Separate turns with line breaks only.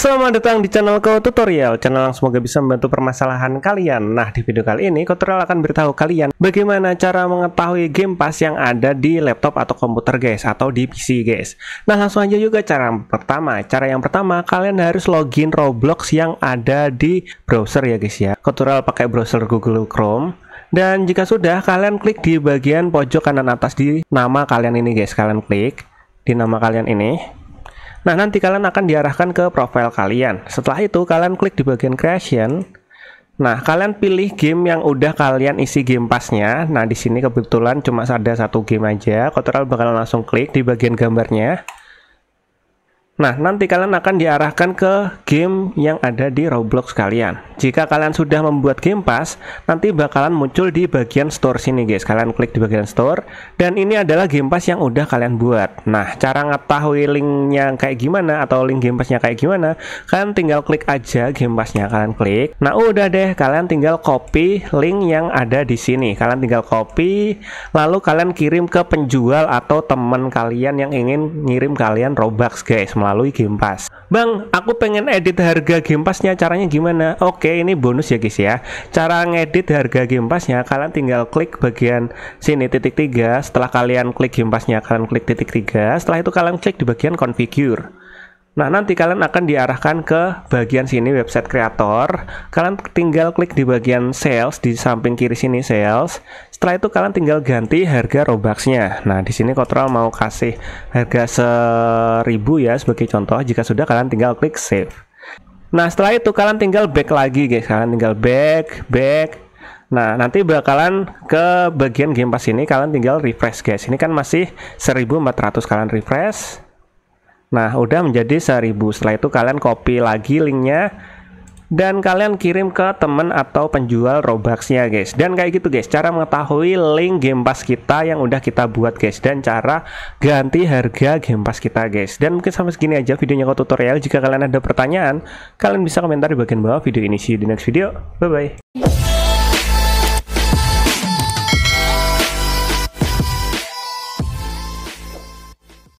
Selamat datang di channel Ko Tutorial, channel yang semoga bisa membantu permasalahan kalian. Nah, di video kali ini, Ko Tutorial akan beritahu kalian bagaimana cara mengetahui game pas yang ada di laptop atau komputer guys, atau di PC guys. Nah, langsung aja juga cara pertama. Cara yang pertama, kalian harus login Roblox yang ada di browser ya guys ya. Ko Tutorial pakai browser Google Chrome. Dan jika sudah, kalian klik di bagian pojok kanan atas di nama kalian ini guys. Kalian klik di nama kalian ini. Nah, nanti kalian akan diarahkan ke profile kalian. Setelah itu, kalian klik di bagian creation. Nah, kalian pilih game yang udah kalian isi game pasnya. Nah, di sini kebetulan cuma ada satu game aja. Kotoral bakal langsung klik di bagian gambarnya. Nah, nanti kalian akan diarahkan ke game yang ada di Roblox kalian. Jika kalian sudah membuat game pass, nanti bakalan muncul di bagian store sini guys. Kalian klik di bagian store, dan ini adalah game pass yang udah kalian buat. Nah, cara ngetahui linknya kayak gimana, atau link game passnya kayak gimana, kalian tinggal klik aja game passnya kalian klik. Nah, udah deh, kalian tinggal copy link yang ada di sini. Kalian tinggal copy, lalu kalian kirim ke penjual atau teman kalian yang ingin ngirim kalian Robux guys, melalui Game Pass. Bang, aku pengen edit harga Game pass caranya gimana? Oke, ini bonus ya guys ya. Cara ngedit harga Game pass kalian tinggal klik bagian sini titik tiga. Setelah kalian klik Game pass kalian klik titik tiga. Setelah itu kalian klik di bagian configure. Nah, nanti kalian akan diarahkan ke bagian sini website creator. Kalian tinggal klik di bagian sales di samping kiri sini sales. Setelah itu kalian tinggal ganti harga Robuxnya. Nah, di sini Kotral mau kasih harga seribu ya sebagai contoh. Jika sudah kalian tinggal klik save. Nah, setelah itu kalian tinggal back lagi guys. Kalian tinggal back, back, Nah, nanti bakalan ke bagian Game pas ini kalian tinggal refresh guys. Ini kan masih 1400 kalian refresh. Nah, udah menjadi 1000. Setelah itu kalian copy lagi linknya dan kalian kirim ke temen atau penjual Robuxnya guys. Dan kayak gitu guys, cara mengetahui link Game Pass kita yang udah kita buat guys dan cara ganti harga Game Pass kita guys. Dan mungkin sampai segini aja videonya kok tutorial. Jika kalian ada pertanyaan, kalian bisa komentar di bagian bawah video ini. See you di next video. Bye bye.